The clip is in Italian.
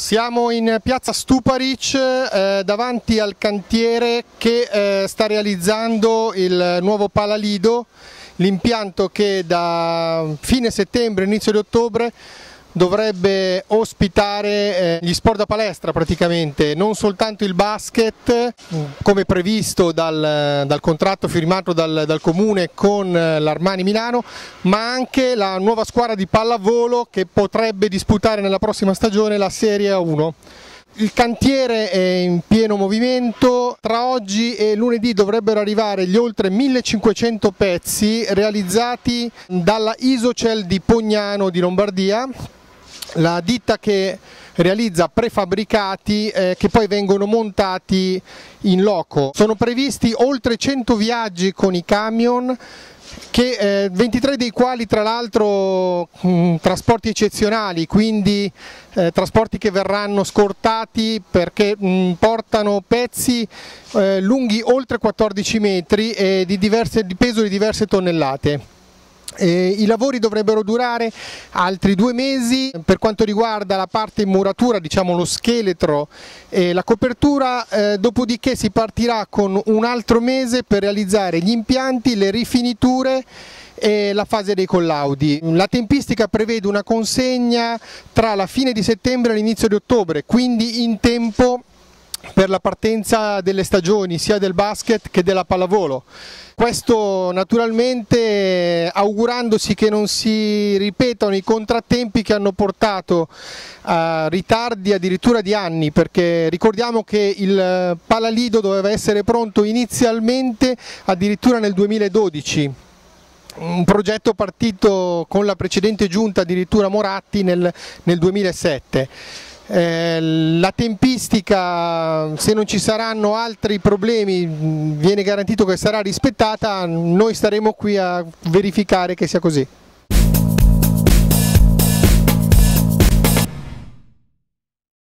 Siamo in piazza Stuparic eh, davanti al cantiere che eh, sta realizzando il nuovo Palalido, l'impianto che da fine settembre, inizio di ottobre dovrebbe ospitare eh, gli sport da palestra praticamente, non soltanto il basket mm, come previsto dal, dal contratto firmato dal, dal comune con eh, l'Armani Milano, ma anche la nuova squadra di pallavolo che potrebbe disputare nella prossima stagione la Serie 1. Il cantiere è in pieno movimento, tra oggi e lunedì dovrebbero arrivare gli oltre 1500 pezzi realizzati dalla Isocel di Pognano di Lombardia la ditta che realizza prefabbricati eh, che poi vengono montati in loco. Sono previsti oltre 100 viaggi con i camion che, eh, 23 dei quali tra l'altro trasporti eccezionali, quindi eh, trasporti che verranno scortati perché mh, portano pezzi eh, lunghi oltre 14 metri e di, diverse, di peso di diverse tonnellate. Eh, I lavori dovrebbero durare altri due mesi, per quanto riguarda la parte in muratura, diciamo lo scheletro e la copertura, eh, dopodiché si partirà con un altro mese per realizzare gli impianti, le rifiniture e la fase dei collaudi. La tempistica prevede una consegna tra la fine di settembre e l'inizio di ottobre, quindi in tempo per la partenza delle stagioni sia del basket che della pallavolo. Questo naturalmente augurandosi che non si ripetano i contrattempi che hanno portato a eh, ritardi addirittura di anni perché ricordiamo che il eh, Palalido doveva essere pronto inizialmente addirittura nel 2012 un progetto partito con la precedente giunta addirittura Moratti nel, nel 2007. Eh, la tempistica, se non ci saranno altri problemi, viene garantito che sarà rispettata, noi staremo qui a verificare che sia così.